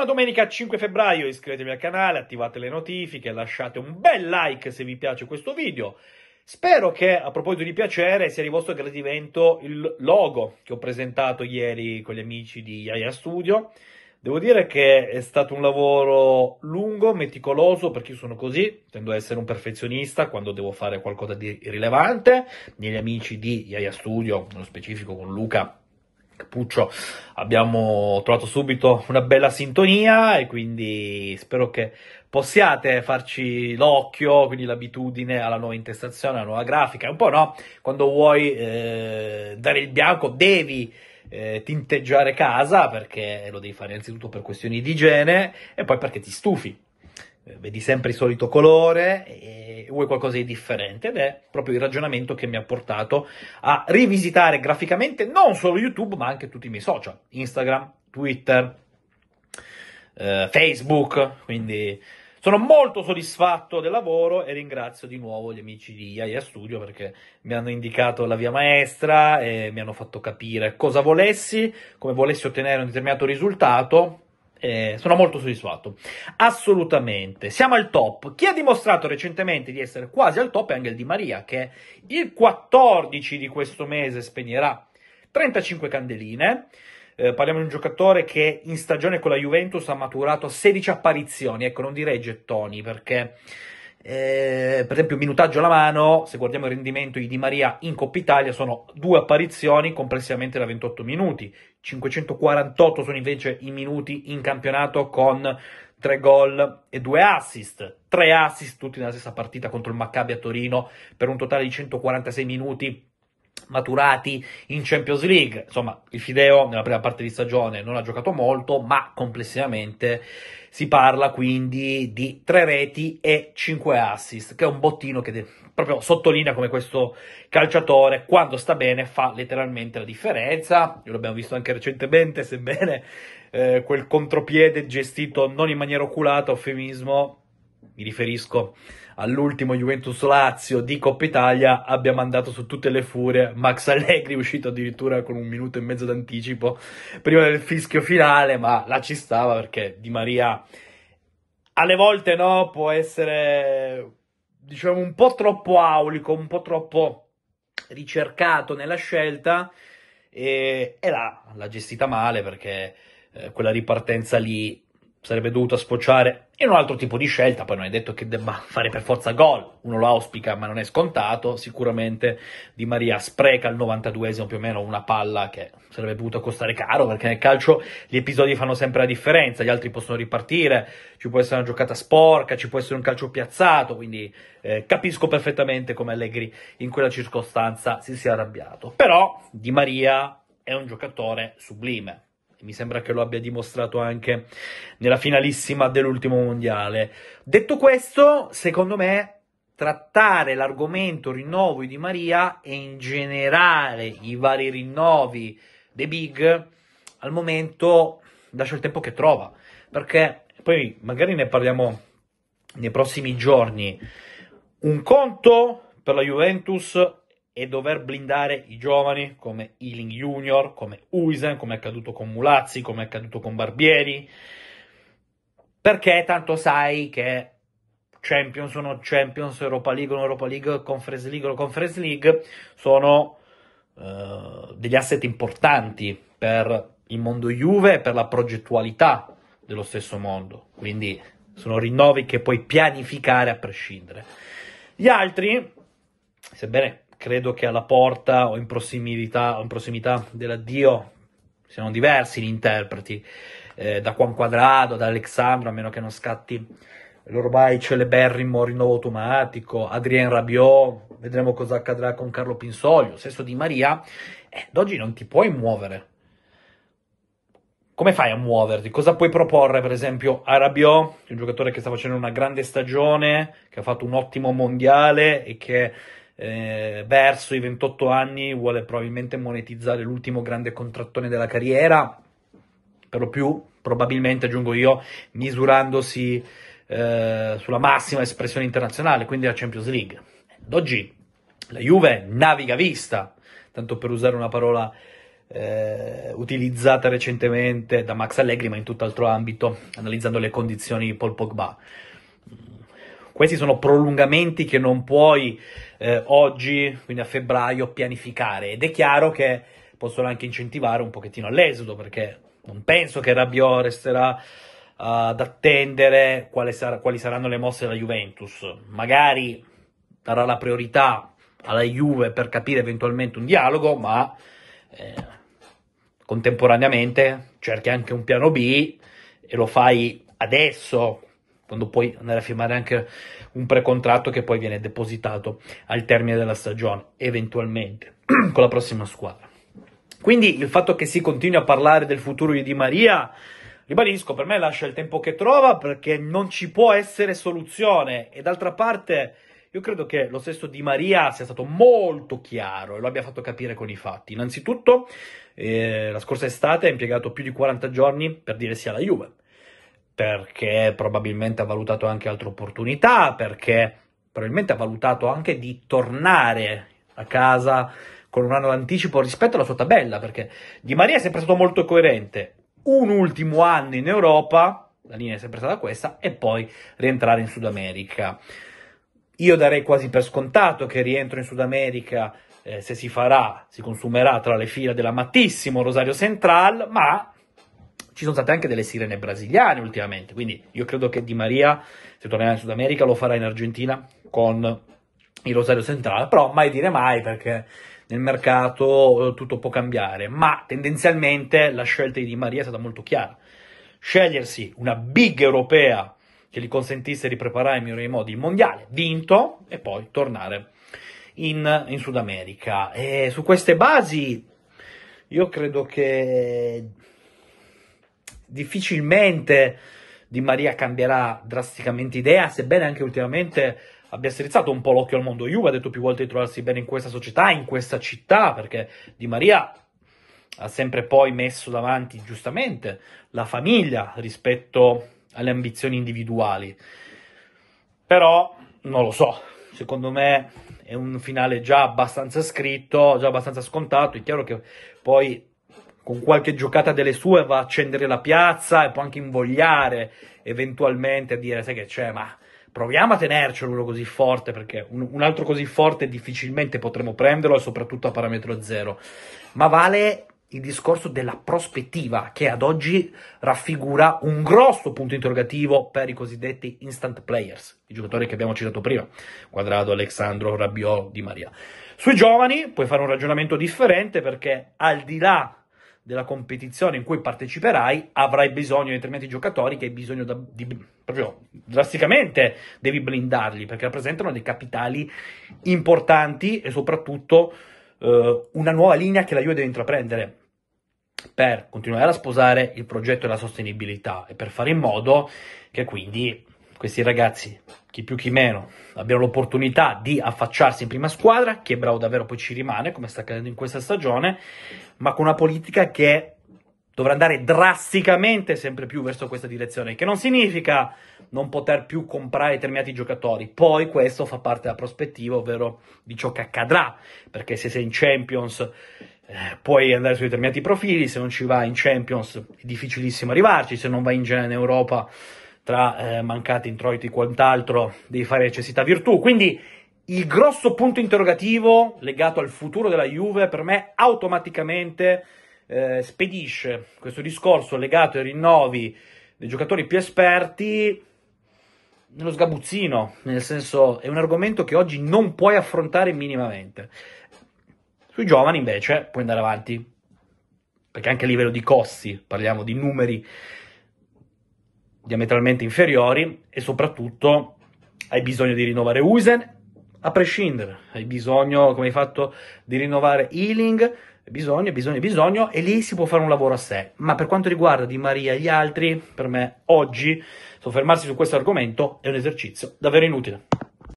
Buona domenica 5 febbraio, iscrivetevi al canale, attivate le notifiche, lasciate un bel like se vi piace questo video. Spero che, a proposito di piacere, sia di vostro gradimento il logo che ho presentato ieri con gli amici di Yaya Studio. Devo dire che è stato un lavoro lungo, meticoloso, perché io sono così, tendo ad essere un perfezionista quando devo fare qualcosa di rilevante. Gli amici di Yaya Studio, nello specifico con Luca, Capuccio abbiamo trovato subito una bella sintonia e quindi spero che possiate farci l'occhio, quindi l'abitudine alla nuova intestazione, alla nuova grafica. Un po' no, quando vuoi eh, dare il bianco devi eh, tinteggiare casa perché lo devi fare innanzitutto per questioni di igiene e poi perché ti stufi. Eh, vedi sempre il solito colore e vuoi qualcosa di differente ed è proprio il ragionamento che mi ha portato a rivisitare graficamente non solo YouTube ma anche tutti i miei social, Instagram, Twitter, eh, Facebook, quindi sono molto soddisfatto del lavoro e ringrazio di nuovo gli amici di Iaia Studio perché mi hanno indicato la via maestra e mi hanno fatto capire cosa volessi, come volessi ottenere un determinato risultato eh, sono molto soddisfatto. Assolutamente. Siamo al top. Chi ha dimostrato recentemente di essere quasi al top è anche il Di Maria, che il 14 di questo mese spegnerà 35 candeline. Eh, parliamo di un giocatore che in stagione con la Juventus ha maturato 16 apparizioni. Ecco, non direi gettoni perché eh, per esempio, minutaggio alla mano, se guardiamo il rendimento di Di Maria in Coppa Italia, sono due apparizioni complessivamente da 28 minuti. 548 sono invece i minuti in campionato con tre gol e due assist. Tre assist tutti nella stessa partita contro il Maccabi a Torino per un totale di 146 minuti maturati in Champions League. Insomma, il Fideo nella prima parte di stagione non ha giocato molto, ma complessivamente si parla quindi di tre reti e cinque assist, che è un bottino che de- proprio sottolinea come questo calciatore quando sta bene fa letteralmente la differenza. Lo abbiamo visto anche recentemente, sebbene eh, quel contropiede gestito non in maniera oculata, eufemismo, mi riferisco all'ultimo Juventus Lazio di Coppa Italia abbia mandato su tutte le furie Max Allegri, uscito addirittura con un minuto e mezzo d'anticipo prima del fischio finale, ma là ci stava perché Di Maria alle volte no, può essere diciamo un po' troppo aulico, un po' troppo ricercato nella scelta e, e là l'ha gestita male perché eh, quella ripartenza lì sarebbe dovuta sfociare in un altro tipo di scelta, poi non è detto che debba fare per forza gol, uno lo auspica ma non è scontato, sicuramente Di Maria spreca al 92esimo più o meno una palla che sarebbe dovuta costare caro, perché nel calcio gli episodi fanno sempre la differenza, gli altri possono ripartire, ci può essere una giocata sporca, ci può essere un calcio piazzato, quindi eh, capisco perfettamente come Allegri in quella circostanza si sia arrabbiato, però Di Maria è un giocatore sublime, mi sembra che lo abbia dimostrato anche nella finalissima dell'ultimo mondiale. Detto questo, secondo me trattare l'argomento rinnovo di Maria e in generale i vari rinnovi dei big al momento lascia il tempo che trova perché poi magari ne parliamo nei prossimi giorni un conto per la Juventus e dover blindare i giovani come Ealing Junior, come Uisen, come è accaduto con Mulazzi, come è accaduto con Barbieri, perché tanto sai che Champions sono Champions, Europa League sono Europa League, Conference League sono Conference League, sono eh, degli asset importanti per il mondo Juve e per la progettualità dello stesso mondo, quindi sono rinnovi che puoi pianificare a prescindere. Gli altri, sebbene credo che alla porta o in prossimità, o in prossimità dell'addio siano diversi gli interpreti, eh, da Juan Quadrado, da Alexandro, a meno che non scatti l'ormai celeberrimo rinnovo automatico, Adrien Rabiot, vedremo cosa accadrà con Carlo Pinsoglio, stesso Di Maria, eh, ad oggi non ti puoi muovere. Come fai a muoverti? Cosa puoi proporre, per esempio, a Rabiot, un giocatore che sta facendo una grande stagione, che ha fatto un ottimo mondiale e che eh, verso i 28 anni vuole probabilmente monetizzare l'ultimo grande contrattone della carriera, per lo più probabilmente aggiungo io misurandosi eh, sulla massima espressione internazionale, quindi la Champions League. Ad oggi la Juve naviga vista, tanto per usare una parola eh, utilizzata recentemente da Max Allegri, ma in tutt'altro ambito, analizzando le condizioni di Paul Pogba questi sono prolungamenti che non puoi eh, oggi, quindi a febbraio, pianificare ed è chiaro che possono anche incentivare un pochettino all'esodo perché non penso che Rabiot resterà eh, ad attendere quali, sar- quali, saranno le mosse della Juventus. Magari darà la priorità alla Juve per capire eventualmente un dialogo, ma eh, contemporaneamente cerchi anche un piano B e lo fai adesso quando puoi andare a firmare anche un precontratto che poi viene depositato al termine della stagione, eventualmente, con la prossima squadra. Quindi il fatto che si continui a parlare del futuro di Di Maria, ribadisco, per me lascia il tempo che trova perché non ci può essere soluzione. E d'altra parte, io credo che lo stesso Di Maria sia stato molto chiaro e lo abbia fatto capire con i fatti. Innanzitutto, eh, la scorsa estate ha impiegato più di 40 giorni per dire sì alla Juve perché probabilmente ha valutato anche altre opportunità, perché probabilmente ha valutato anche di tornare a casa con un anno d'anticipo rispetto alla sua tabella, perché Di Maria è sempre stato molto coerente. Un ultimo anno in Europa, la linea è sempre stata questa, e poi rientrare in Sud America. Io darei quasi per scontato che rientro in Sud America, eh, se si farà, si consumerà tra le fila della mattissimo Rosario Central, ma ci sono state anche delle sirene brasiliane ultimamente, quindi io credo che Di Maria, se tornerà in Sud America, lo farà in Argentina con il Rosario Centrale, però mai dire mai perché nel mercato eh, tutto può cambiare, ma tendenzialmente la scelta di Di Maria è stata molto chiara. Scegliersi una big europea che gli consentisse di preparare in migliori modi il mondiale, vinto, e poi tornare in, in Sud America. E su queste basi io credo che difficilmente Di Maria cambierà drasticamente idea, sebbene anche ultimamente abbia strizzato un po' l'occhio al mondo Juve, ha detto più volte di trovarsi bene in questa società, in questa città, perché Di Maria ha sempre poi messo davanti, giustamente, la famiglia rispetto alle ambizioni individuali. Però, non lo so, secondo me è un finale già abbastanza scritto, già abbastanza scontato, è chiaro che poi con qualche giocata delle sue va a accendere la piazza e può anche invogliare eventualmente a dire sai che c'è, ma proviamo a tenercelo uno così forte perché un, un altro così forte difficilmente potremo prenderlo e soprattutto a parametro zero. Ma vale il discorso della prospettiva che ad oggi raffigura un grosso punto interrogativo per i cosiddetti instant players, i giocatori che abbiamo citato prima, Quadrado, Alexandro, Rabiot, Di Maria. Sui giovani puoi fare un ragionamento differente perché al di là della competizione in cui parteciperai avrai bisogno di determinati giocatori che hai bisogno da, di, proprio drasticamente devi blindarli perché rappresentano dei capitali importanti e soprattutto eh, una nuova linea che la Juve deve intraprendere per continuare a sposare il progetto della sostenibilità e per fare in modo che quindi questi ragazzi, chi più chi meno, abbiano l'opportunità di affacciarsi in prima squadra, che bravo davvero poi ci rimane, come sta accadendo in questa stagione, ma con una politica che dovrà andare drasticamente sempre più verso questa direzione, che non significa non poter più comprare determinati giocatori. Poi questo fa parte della prospettiva, ovvero di ciò che accadrà, perché se sei in Champions eh, puoi andare su determinati profili, se non ci vai in Champions è difficilissimo arrivarci, se non vai in genere in Europa tra eh, mancati introiti e quant'altro, devi fare necessità virtù. Quindi il grosso punto interrogativo legato al futuro della Juve per me automaticamente eh, spedisce questo discorso legato ai rinnovi dei giocatori più esperti nello sgabuzzino, nel senso è un argomento che oggi non puoi affrontare minimamente. Sui giovani invece puoi andare avanti, perché anche a livello di costi, parliamo di numeri diametralmente inferiori e soprattutto hai bisogno di rinnovare Usen a prescindere, hai bisogno, come hai fatto, di rinnovare Healing, bisogno, bisogno, bisogno, e lì si può fare un lavoro a sé. Ma per quanto riguarda Di Maria e gli altri, per me oggi soffermarsi su questo argomento è un esercizio davvero inutile.